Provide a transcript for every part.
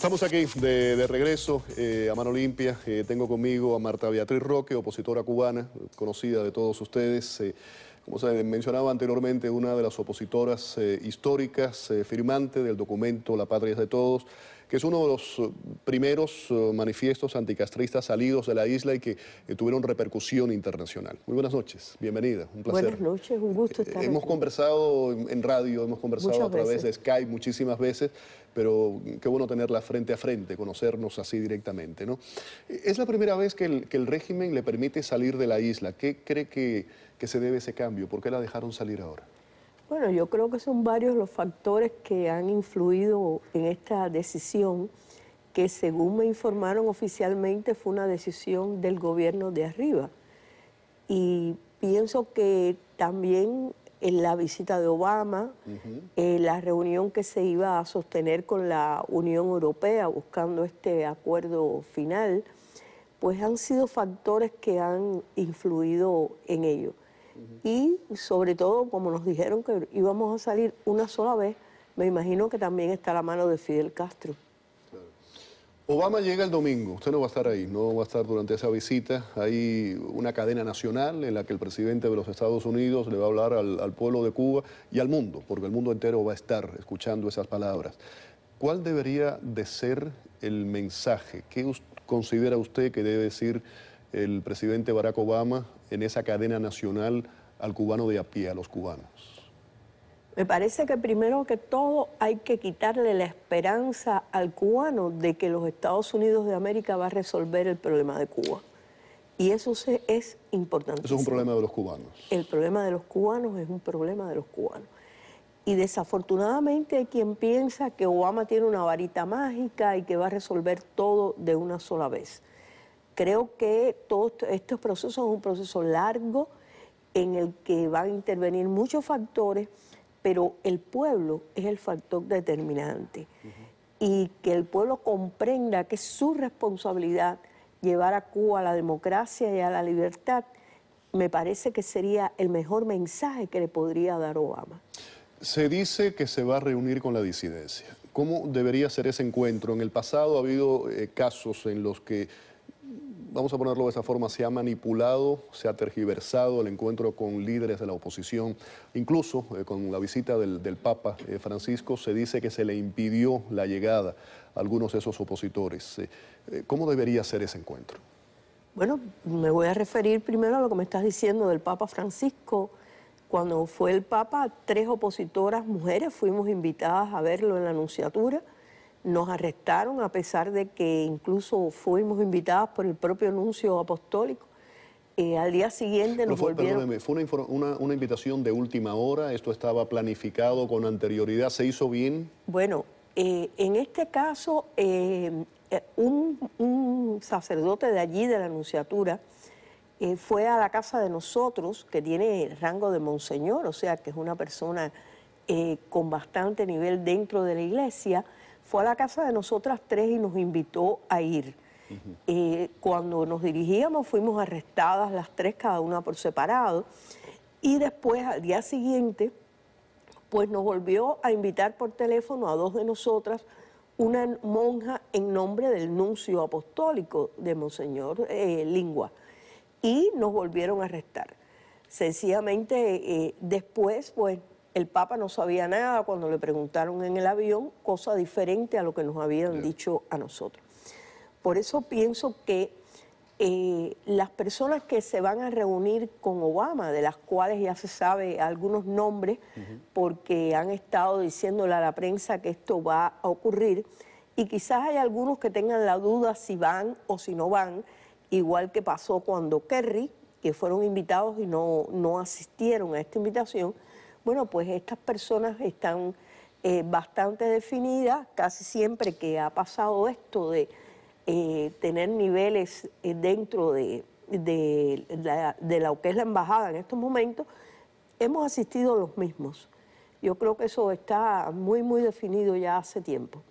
Estamos aquí de, regreso eh, a Mano Limpia. Eh, tengo conmigo a Marta Beatriz Roque, opositora cubana, conocida de todos ustedes. Eh, como se mencionaba anteriormente, una de las opositoras históricas, firmante del documento La Patria es de Todos que es uno de los eh, primeros eh, manifiestos anticastristas salidos de la isla y que eh, tuvieron repercusión internacional. Muy buenas noches, bienvenida, un placer. Buenas noches, un gusto estar Hemos conversado en radio, hemos conversado a través de Skype muchísimas veces, pero qué bueno tenerla frente a frente, conocernos así directamente. ¿no? Es la primera vez que el, régimen le permite salir de la isla. ¿Qué cree que, que se debe ese cambio? ¿Por qué la dejaron salir ahora? Bueno, yo creo que son varios los factores que han influido en esta decisión, que según me informaron oficialmente fue una decisión del gobierno de arriba. Y pienso que también en la visita de Obama, en la reunión que se iba a sostener con la Unión Europea buscando este acuerdo final, pues han sido factores que han influido en ello y sobre todo, como nos dijeron que íbamos a salir una sola vez, me imagino que también está la mano de Fidel Castro. Obama llega el domingo, usted no va a estar ahí, no va a estar durante esa visita. Hay una cadena nacional en la que el presidente de los Estados Unidos le va a hablar al, pueblo de Cuba y al mundo, porque el mundo entero va a estar escuchando esas palabras. ¿Cuál debería de ser el mensaje? ¿Qué considera usted que debe decir el presidente Barack Obama en esa cadena nacional al cubano de a pie, a los cubanos? Me parece que primero que todo hay que quitarle la esperanza al cubano de que los Estados Unidos de América va a resolver el problema de Cuba. Y eso es importante. Eso es un problema de los cubanos. El problema de los cubanos es un problema de los cubanos. Y desafortunadamente hay quien piensa que Obama tiene una varita mágica y que va a resolver todo de una sola vez. Creo que todos estos procesos son un proceso largo en el que van a intervenir muchos factores, pero el pueblo es el factor determinante. Y que el pueblo comprenda que es su responsabilidad llevar a Cuba a la democracia y a la libertad, me parece que sería el mejor mensaje que le podría dar Obama. Se dice que se va a reunir con la disidencia. ¿Cómo debería ser ese encuentro? En el pasado ha habido eh, casos en los que vamos a ponerlo de esa forma, se ha manipulado, se ha tergiversado el encuentro con líderes de la oposición. Incluso eh, con la visita del, Papa eh, Francisco se dice que se le impidió la llegada a algunos de esos opositores. Eh, ¿Cómo debería ser ese encuentro? Bueno, me voy a referir primero a lo que me estás diciendo del Papa Francisco. Cuando fue el Papa, tres opositoras mujeres fuimos invitadas a verlo en la Anunciatura nos arrestaron a pesar de que incluso fuimos invitados por el propio anuncio apostólico. Eh, al día siguiente nos fue, ¿fue una, invitación de última hora? ¿Esto estaba planificado con anterioridad? ¿Se hizo bien? Bueno, eh, en este caso, eh, un, un, sacerdote de allí, de la Anunciatura, fue a la casa de nosotros, que tiene el rango de monseñor, o sea, que es una persona con bastante nivel dentro de la iglesia, fue a la casa de nosotras tres y nos invitó a ir. Eh, cuando nos dirigíamos fuimos arrestadas las tres, cada una por separado, y después al día siguiente, pues nos volvió a invitar por teléfono a dos de nosotras, una monja en nombre del nuncio apostólico de Monseñor eh, Lingua, y nos volvieron a arrestar. Sencillamente eh, después, pues el Papa no sabía nada cuando le preguntaron en el avión, cosa diferente a lo que nos habían dicho a nosotros. Por eso pienso que eh, las personas que se van a reunir con Obama, de las cuales ya se sabe algunos nombres, porque han estado diciéndole a la prensa que esto va a ocurrir, y quizás hay algunos que tengan la duda si van o si no van, igual que pasó cuando Kerry, que fueron invitados y no asistieron a esta invitación, bueno, pues estas personas están eh, bastante definidas, casi siempre que ha pasado esto de eh, tener niveles eh, dentro de, la, lo que es la embajada en estos momentos, hemos asistido los mismos. Yo creo que eso está muy, muy definido ya hace tiempo.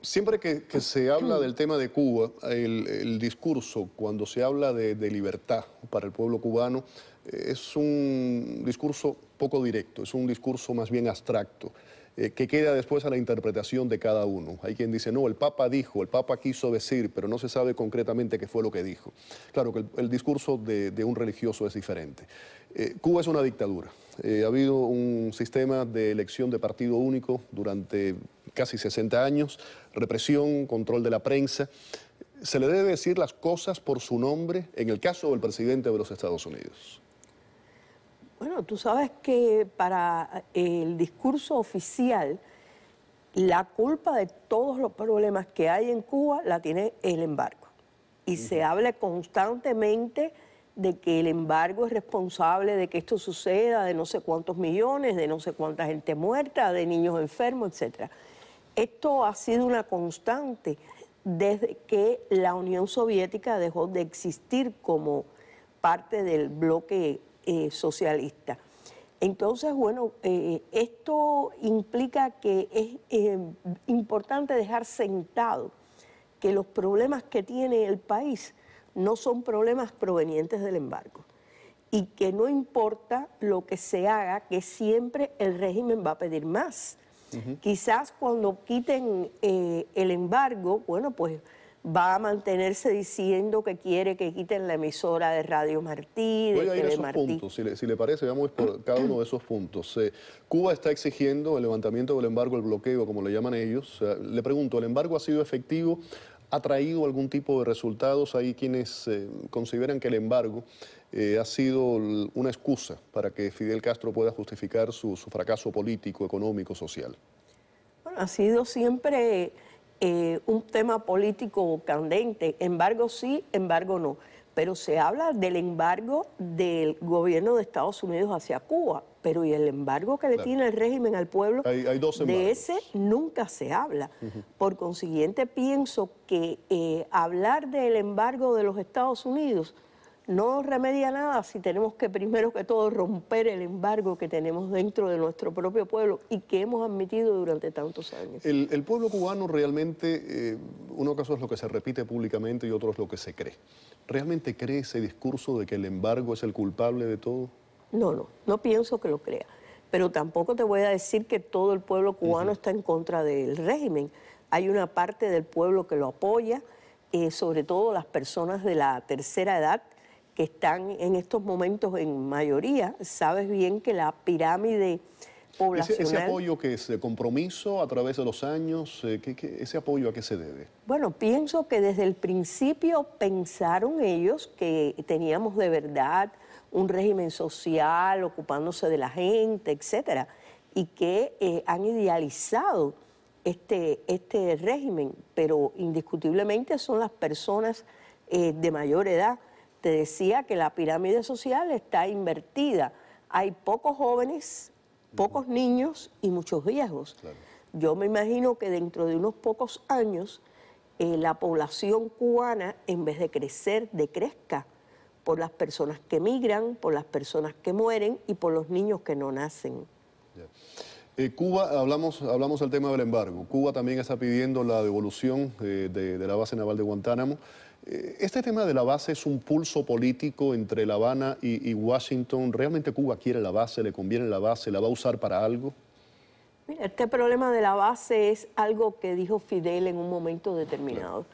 Siempre que, se habla del tema de Cuba, el, discurso, cuando se habla de, libertad para el pueblo cubano, es un discurso poco directo, es un discurso más bien abstracto, eh, que queda después a la interpretación de cada uno. Hay quien dice, no, el Papa dijo, el Papa quiso decir, pero no se sabe concretamente qué fue lo que dijo. Claro que el, discurso de, un religioso es diferente. Eh, Cuba es una dictadura. Eh, ha habido un sistema de elección de partido único durante casi 60 años, represión, control de la prensa se le debe decir las cosas por su nombre en el caso del presidente de los Estados Unidos. Bueno, tú sabes que para eh, el discurso oficial, la culpa de todos los problemas que hay en Cuba la tiene el embargo. Y se habla constantemente de que el embargo es responsable de que esto suceda, de no sé cuántos millones, de no sé cuánta gente muerta, de niños enfermos, etc. Esto ha sido una constante desde que la Unión Soviética dejó de existir como parte del bloque eh, socialista. Entonces, bueno, eh, esto implica que es eh, importante dejar sentado que los problemas que tiene el país no son problemas provenientes del embargo y que no importa lo que se haga, que siempre el régimen va a pedir más. Quizás cuando quiten el embargo, bueno, pues va a mantenerse diciendo que quiere que quiten la emisora de Radio Martí, de esos puntos, si le, parece, vamos por cada uno de esos puntos. Eh, Cuba está exigiendo el levantamiento del embargo, el bloqueo, como le llaman ellos. le pregunto, ¿el embargo ha sido efectivo? ¿Ha traído algún tipo de resultados? Hay quienes eh, consideran que el embargo eh, ha sido una excusa para que Fidel Castro pueda justificar su, su fracaso político, económico, social. Bueno, ha sido siempre eh, un tema político candente, embargo sí, embargo no, pero se habla del embargo del gobierno de Estados Unidos hacia Cuba, pero y el embargo que le tiene el régimen al pueblo, de ese nunca se habla. Por consiguiente, pienso que eh, hablar del embargo de los Estados Unidos no remedia nada si tenemos que primero que todo romper el embargo que tenemos dentro de nuestro propio pueblo y que hemos admitido durante tantos años. El, pueblo cubano realmente, eh, uno caso es lo que se repite públicamente y otro es lo que se cree. ¿Realmente cree ese discurso de que el embargo es el culpable de todo? No, no, no pienso que lo crea. Pero tampoco te voy a decir que todo el pueblo cubano está en contra del régimen. Hay una parte del pueblo que lo apoya, eh, sobre todo las personas de la tercera edad que están en estos momentos en mayoría, sabes bien que la pirámide poblacional... Ese, apoyo que es de compromiso a través de los años, eh, ese apoyo a qué se debe? Bueno, pienso que desde el principio pensaron ellos que teníamos de verdad un régimen social, ocupándose de la gente, etcétera, y que eh, han idealizado este, este régimen, pero indiscutiblemente son las personas eh, de mayor edad te decía que la pirámide social está invertida. Hay pocos jóvenes, pocos niños y muchos viejos. Yo me imagino que dentro de unos pocos años eh, la población cubana, en vez de crecer, decrezca por las personas que migran, por las personas que mueren y por los niños que no nacen. Eh, Cuba, hablamos, hablamos del tema del embargo. Cuba también está pidiendo la devolución eh, de, la base naval de Guantánamo. Eh, este tema de la base es un pulso político entre La Habana y, Washington. ¿Realmente Cuba quiere la base? ¿Le conviene la base? ¿La va a usar para algo? este problema de la base es algo que dijo Fidel en un momento determinado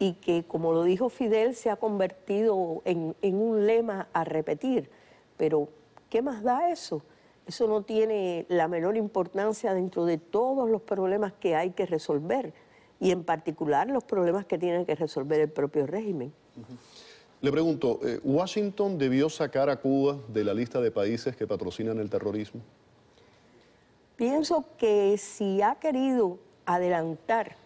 y que, como lo dijo Fidel, se ha convertido en, en un lema a repetir. Pero, ¿qué más da eso? Eso no tiene la menor importancia dentro de todos los problemas que hay que resolver y en particular los problemas que tiene que resolver el propio régimen. Le pregunto, eh, ¿Washington debió sacar a Cuba de la lista de países que patrocinan el terrorismo? Pienso que si ha querido adelantar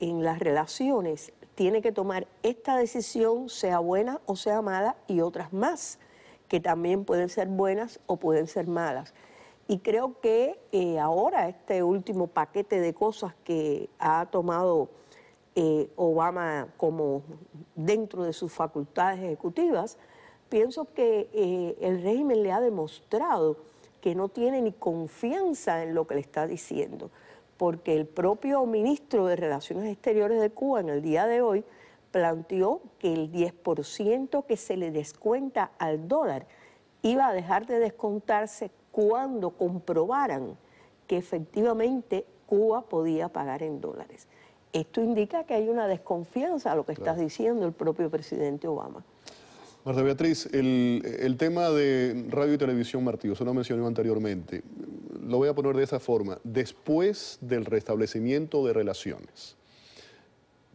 en las relaciones, tiene que tomar esta decisión, sea buena o sea mala, y otras más que también pueden ser buenas o pueden ser malas. Y creo que eh, ahora este último paquete de cosas que ha tomado eh, Obama como dentro de sus facultades ejecutivas, pienso que eh, el régimen le ha demostrado que no tiene ni confianza en lo que le está diciendo, porque el propio ministro de Relaciones Exteriores de Cuba en el día de hoy planteó que el 10% que se le descuenta al dólar iba a dejar de descontarse cuando comprobaran que efectivamente Cuba podía pagar en dólares. Esto indica que hay una desconfianza a lo que estás está diciendo el propio presidente Obama. Marta Beatriz, el, tema de radio y televisión Martí, eso lo mencionó anteriormente, lo voy a poner de esa forma, después del restablecimiento de relaciones,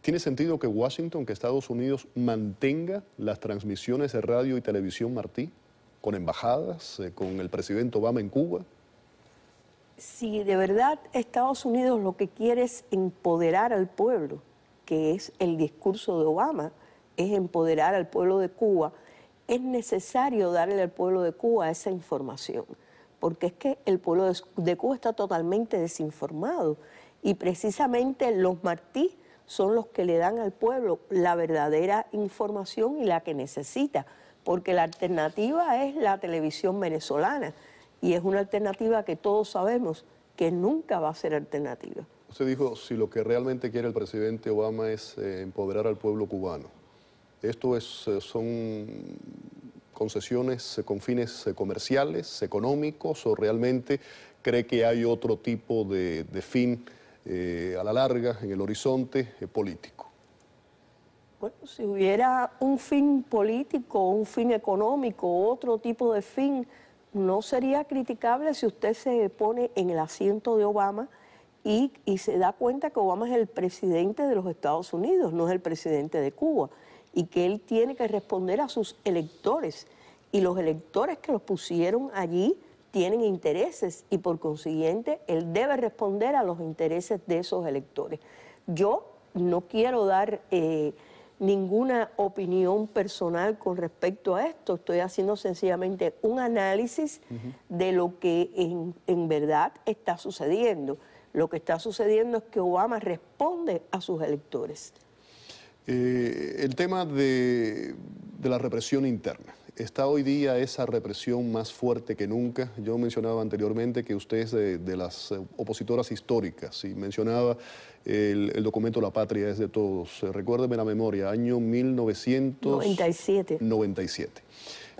¿Tiene sentido que Washington, que Estados Unidos mantenga las transmisiones de radio y televisión Martí, con embajadas, eh, con el presidente Obama en Cuba? Si de verdad Estados Unidos lo que quiere es empoderar al pueblo, que es el discurso de Obama, es empoderar al pueblo de Cuba, es necesario darle al pueblo de Cuba esa información, porque es que el pueblo de Cuba está totalmente desinformado y precisamente los Martí son los que le dan al pueblo la verdadera información y la que necesita, porque la alternativa es la televisión venezolana y es una alternativa que todos sabemos que nunca va a ser alternativa. Usted dijo, si lo que realmente quiere el presidente Obama es eh, empoderar al pueblo cubano, esto es, eh, son concesiones eh, con fines comerciales, económicos, o realmente cree que hay otro tipo de fin eh, a la larga en el horizonte político? Bueno, si hubiera un fin político, un fin económico, otro tipo de fin, no sería criticable si usted se pone en el asiento de Obama y se da cuenta que Obama es el presidente de los Estados Unidos, no es el presidente de Cuba, y que él tiene que responder a sus electores y los electores que los pusieron allí tienen intereses y por consiguiente él debe responder a los intereses de esos electores. Yo no quiero dar eh, ninguna opinión personal con respecto a esto, estoy haciendo sencillamente un análisis de lo que en, verdad está sucediendo. Lo que está sucediendo es que Obama responde a sus electores. Eh, el tema de, la represión interna está hoy día esa represión más fuerte que nunca. Yo mencionaba anteriormente que usted es de, las eh, opositoras históricas y mencionaba el, documento La Patria es de todos. Eh, recuérdeme la memoria, año 1997. 97.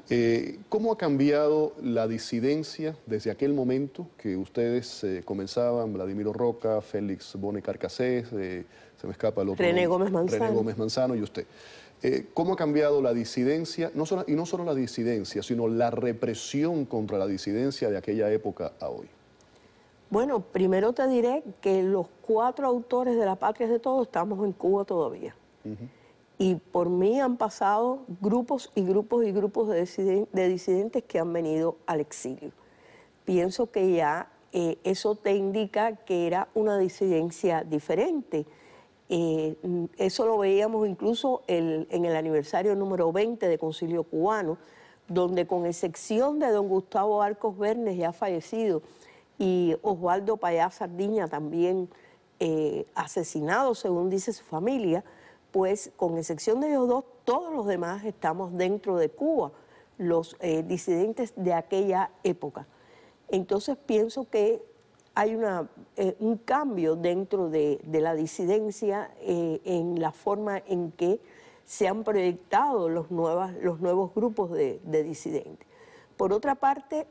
Eh, ¿Cómo ha cambiado la disidencia desde aquel momento que ustedes eh, comenzaban, Vladimiro Roca, Félix Bone Carcasés, eh, se me escapa el otro... René Gómez Manzano. René Gómez Manzano y usted. ¿Cómo ha cambiado la disidencia, y no solo la disidencia, sino la represión contra la disidencia de aquella época a hoy? Bueno, primero te diré que los cuatro autores de La Patria es de Todos estamos en Cuba todavía. Y por mí han pasado grupos y grupos y grupos de, disidentes que han venido al exilio. Pienso que ya eh, eso te indica que era una disidencia diferente. Eh, eso lo veíamos incluso en el aniversario número 20 de Concilio Cubano, donde con excepción de don Gustavo Arcos Vernes, ya fallecido, y Osvaldo Payá Sardiña también eh, asesinado, según dice su familia, pues con excepción de ellos dos, todos los demás estamos dentro de Cuba, los eh, disidentes de aquella época. Entonces pienso que hay una, eh, un cambio dentro de, la disidencia eh, en la forma en que se han proyectado los, los nuevos grupos de, disidentes. Por otra parte,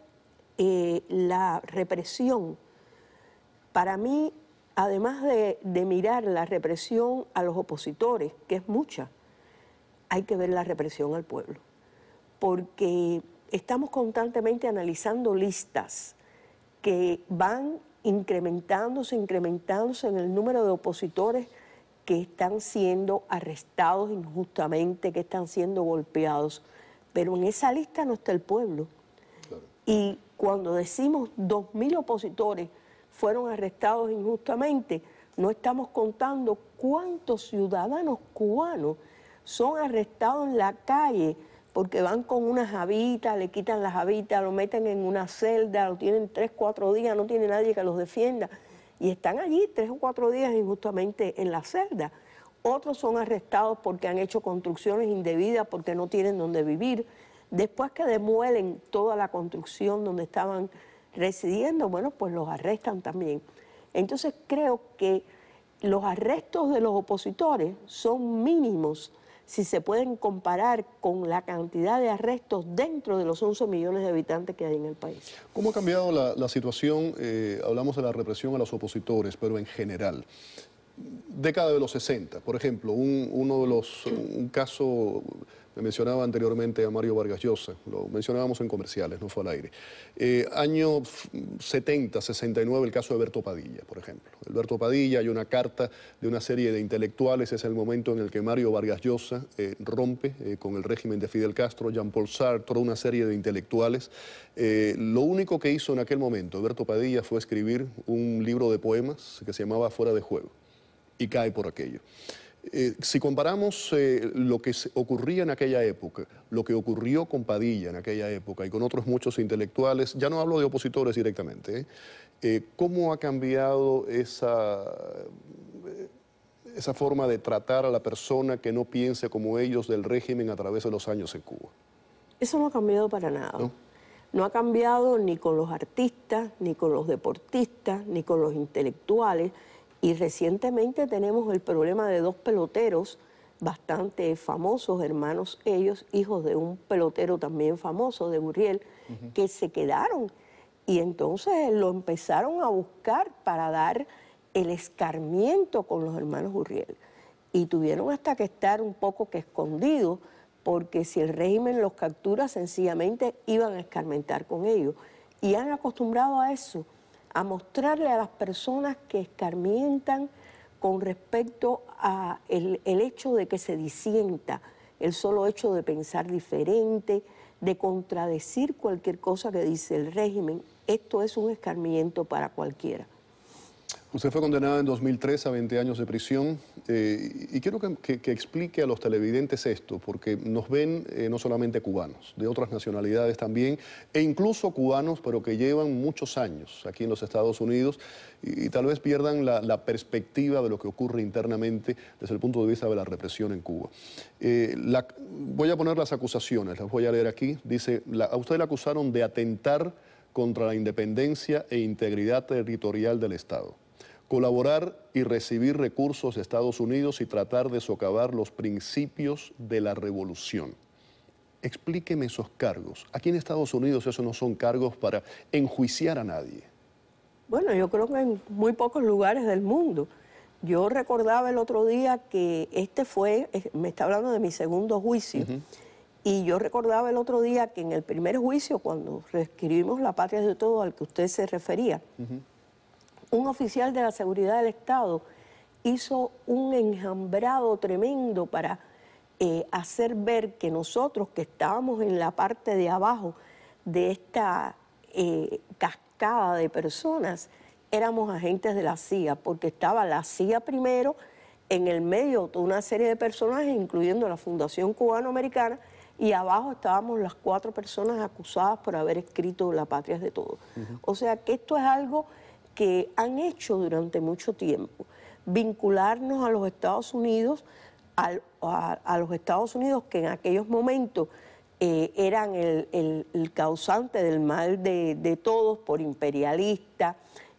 la represión para mí además de, mirar la represión a los opositores, que es mucha, hay que ver la represión al pueblo, porque estamos constantemente analizando listas que van incrementándose, incrementándose en el número de opositores que están siendo arrestados injustamente, que están siendo golpeados, pero en esa lista no está el pueblo. Y cuando decimos 2.000 opositores, fueron arrestados injustamente. No estamos contando cuántos ciudadanos cubanos son arrestados en la calle porque van con unas habitas, le quitan las habitas, lo meten en una celda, lo tienen tres, cuatro días, no tiene nadie que los defienda. Y están allí tres o cuatro días injustamente en la celda. Otros son arrestados porque han hecho construcciones indebidas, porque no tienen donde vivir. Después que demuelen toda la construcción donde estaban residiendo, bueno, pues los arrestan también. Entonces creo que los arrestos de los opositores son mínimos si se pueden comparar con la cantidad de arrestos dentro de los 11 millones de habitantes que hay en el país. ¿Cómo ha cambiado la, situación? Eh, hablamos de la represión a los opositores, pero en general. Década de los 60, por ejemplo, uno de los, un caso mencionaba anteriormente a Mario Vargas Llosa, lo mencionábamos en comerciales, no fue al aire. Eh, año 70, 69, el caso de Berto Padilla, por ejemplo. Alberto Padilla, y una carta de una serie de intelectuales, es el momento en el que Mario Vargas Llosa eh, rompe eh, con el régimen de Fidel Castro, Jean-Paul Sartre, una serie de intelectuales. lo único que hizo en aquel momento Alberto Padilla fue escribir un libro de poemas que se llamaba Fuera de Juego y cae por aquello. Eh, si comparamos eh, lo que ocurría en aquella época, lo que ocurrió con Padilla en aquella época y con otros muchos intelectuales, ya no hablo de opositores directamente, eh, ¿cómo ha cambiado esa, esa forma de tratar a la persona que no piense como ellos del régimen a través de los años en Cuba? Eso no ha cambiado para nada. no ha cambiado ni con los artistas, ni con los deportistas, ni con los intelectuales y recientemente tenemos el problema de dos peloteros bastante famosos, hermanos ellos, hijos de un pelotero también famoso, de Burriel, que se quedaron. Y entonces lo empezaron a buscar para dar el escarmiento con los hermanos Urriel. Y tuvieron hasta que estar un poco que escondidos, porque si el régimen los captura, sencillamente iban a escarmentar con ellos. Y han acostumbrado a eso a mostrarle a las personas que escarmientan con respecto al el, el hecho de que se disienta, el solo hecho de pensar diferente, de contradecir cualquier cosa que dice el régimen. Esto es un escarmiento para cualquiera. Usted fue condenado en 2003 a 20 años de prisión eh, y quiero que, explique a los televidentes esto, porque nos ven eh, no solamente cubanos, de otras nacionalidades también, e incluso cubanos, pero que llevan muchos años aquí en los Estados Unidos y, tal vez pierdan la, perspectiva de lo que ocurre internamente desde el punto de vista de la represión en Cuba. Eh, voy a poner las acusaciones, las voy a leer aquí. Dice, la, a usted la acusaron de atentar contra la independencia e integridad territorial del Estado colaborar y recibir recursos de Estados Unidos y tratar de socavar los principios de la revolución. Explíqueme esos cargos. Aquí en Estados Unidos esos no son cargos para enjuiciar a nadie. Bueno, yo creo que en muy pocos lugares del mundo. Yo recordaba el otro día que este fue, me está hablando de mi segundo juicio, y yo recordaba el otro día que en el primer juicio, cuando reescribimos la patria de todo al que usted se refería, un oficial de la seguridad del Estado hizo un enjambrado tremendo para eh, hacer ver que nosotros que estábamos en la parte de abajo de esta eh, cascada de personas, éramos agentes de la CIA, porque estaba la CIA primero, en el medio de una serie de personajes, incluyendo la Fundación Cubano-Americana, y abajo estábamos las cuatro personas acusadas por haber escrito La Patria es de Todos. O sea que esto es algo que han hecho durante mucho tiempo, vincularnos a los Estados Unidos, a, los Estados Unidos que en aquellos momentos eh, eran el, causante del mal de, todos por imperialista,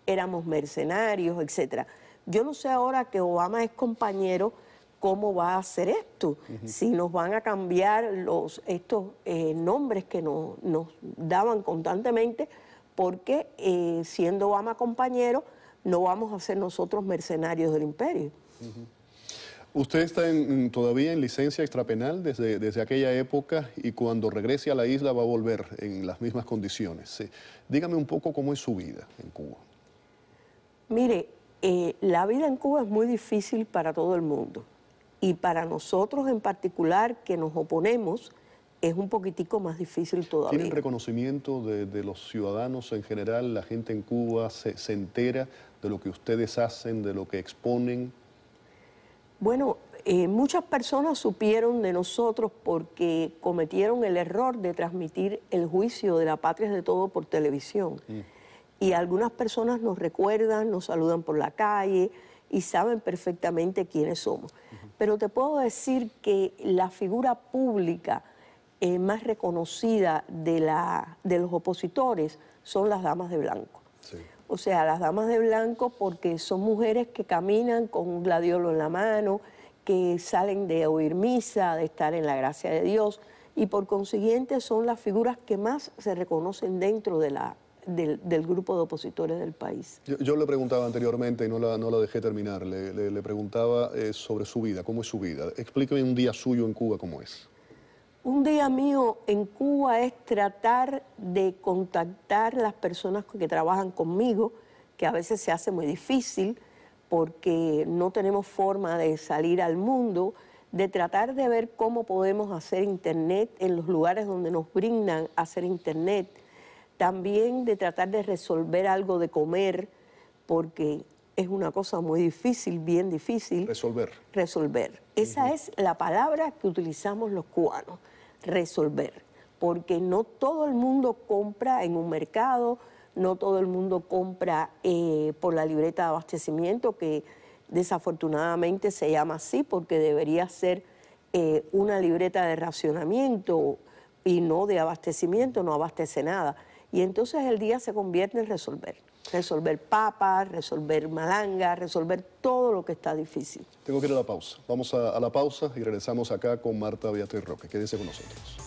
éramos mercenarios, etc. Yo no sé ahora que Obama es compañero cómo va a hacer esto, si nos van a cambiar los, estos eh, nombres que nos daban constantemente porque eh, siendo Obama compañero, no vamos a ser nosotros mercenarios del imperio. Usted está en, todavía en licencia extrapenal desde, desde aquella época y cuando regrese a la isla va a volver en las mismas condiciones. Dígame un poco cómo es su vida en Cuba. Mire, eh, la vida en Cuba es muy difícil para todo el mundo y para nosotros en particular que nos oponemos es un poquitico más difícil todavía. ¿Tienen reconocimiento de, los ciudadanos en general? ¿La gente en Cuba se, entera de lo que ustedes hacen, de lo que exponen? Bueno, eh, muchas personas supieron de nosotros porque cometieron el error de transmitir el juicio de la patria de todo por televisión. Mm. Y algunas personas nos recuerdan, nos saludan por la calle y saben perfectamente quiénes somos. Pero te puedo decir que la figura pública, eh, más reconocida de, la, de los opositores son las damas de blanco. O sea, las damas de blanco porque son mujeres que caminan con un gladiolo en la mano, que salen de oír misa, de estar en la gracia de Dios, y por consiguiente son las figuras que más se reconocen dentro de la, del, grupo de opositores del país. Yo, le preguntaba anteriormente y no la, no la dejé terminar, le, le, preguntaba eh, sobre su vida, cómo es su vida. Explíqueme un día suyo en Cuba cómo es. Un día mío en Cuba es tratar de contactar las personas que trabajan conmigo, que a veces se hace muy difícil porque no tenemos forma de salir al mundo, de tratar de ver cómo podemos hacer Internet en los lugares donde nos brindan hacer Internet, también de tratar de resolver algo de comer, porque es una cosa muy difícil, bien difícil. Resolver. Resolver. Esa es la palabra que utilizamos los cubanos resolver, porque no todo el mundo compra en un mercado, no todo el mundo compra eh, por la libreta de abastecimiento, que desafortunadamente se llama así porque debería ser eh, una libreta de racionamiento y no de abastecimiento, no abastece nada. Y entonces el día se convierte en resolver resolver papas, resolver malanga, resolver todo lo que está difícil. Tengo que ir a la pausa. Vamos a, la pausa y regresamos acá con Marta y Roque. Quédese con nosotros.